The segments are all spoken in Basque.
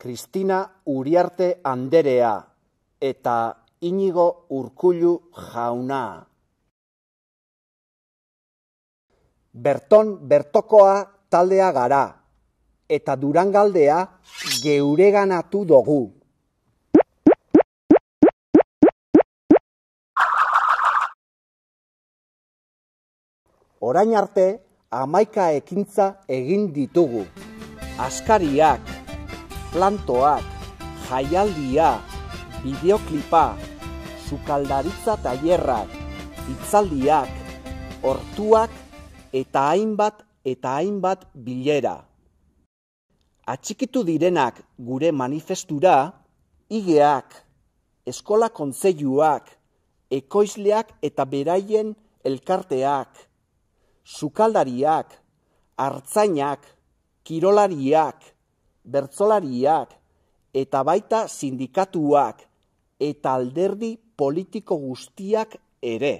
Kristina Uriarte Anderea eta Inigo Urkullu Jauna. Berton Bertokoa taldea gara eta Durangaldea geureganatu dugu. Orain arte, amaika ekintza egin ditugu. Askariak! plantoak, jaialdia, bideoklipa, sukaldaritza tailerrak, hitzaldiak, hortuak eta hainbat eta hainbat bilera. Atxikitu direnak gure manifestura, igeak, eskola kontzeiuak, ekoizleak eta beraien elkarteak, sukaldariak, artzainak, kirolariak, bertzolariak, eta baita sindikatuak, eta alderdi politiko guztiak ere.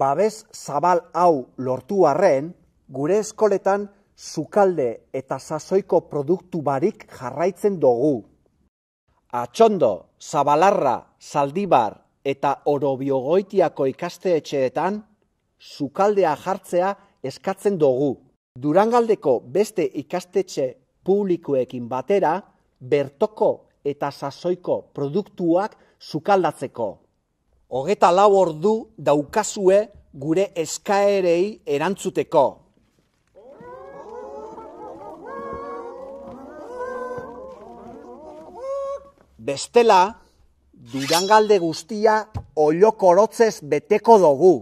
Babez zabal hau lortu arren, gure eskoletan sukalde eta sasoiko produktu barik jarraitzen dugu. Atxondo, zabalarra, zaldibar eta orobiogoitiako ikasteetxeetan, sukaldea jartzea eskatzen dugu. Durangaldeko beste ikastetxe publikoekin batera, bertoko eta sasoiko produktuak sukaldatzeko. Hogeta lau ordu daukazue gure eskaerei erantzuteko. Bestela, durangalde guztia olokorotzez beteko dugu.